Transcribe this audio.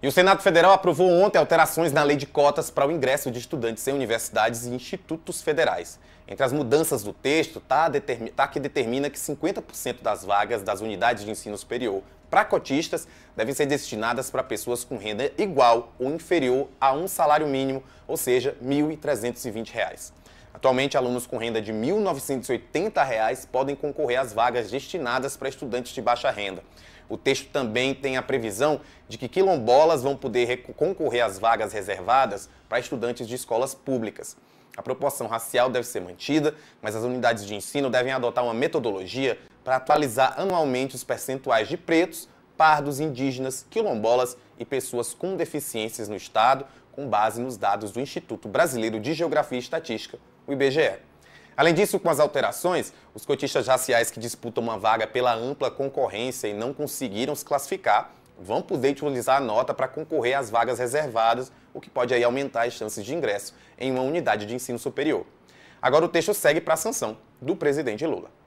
E o Senado Federal aprovou ontem alterações na lei de cotas para o ingresso de estudantes em universidades e institutos federais. Entre as mudanças do texto, está tá que determina que 50% das vagas das unidades de ensino superior para cotistas devem ser destinadas para pessoas com renda igual ou inferior a um salário mínimo, ou seja, R$ 1.320. Atualmente, alunos com renda de R$ 1.980 reais podem concorrer às vagas destinadas para estudantes de baixa renda. O texto também tem a previsão de que quilombolas vão poder concorrer às vagas reservadas para estudantes de escolas públicas. A proporção racial deve ser mantida, mas as unidades de ensino devem adotar uma metodologia para atualizar anualmente os percentuais de pretos, pardos, indígenas, quilombolas e pessoas com deficiências no Estado, com base nos dados do Instituto Brasileiro de Geografia e Estatística, o IBGE. Além disso, com as alterações, os cotistas raciais que disputam uma vaga pela ampla concorrência e não conseguiram se classificar vão poder utilizar a nota para concorrer às vagas reservadas, o que pode aí aumentar as chances de ingresso em uma unidade de ensino superior. Agora o texto segue para a sanção do presidente Lula.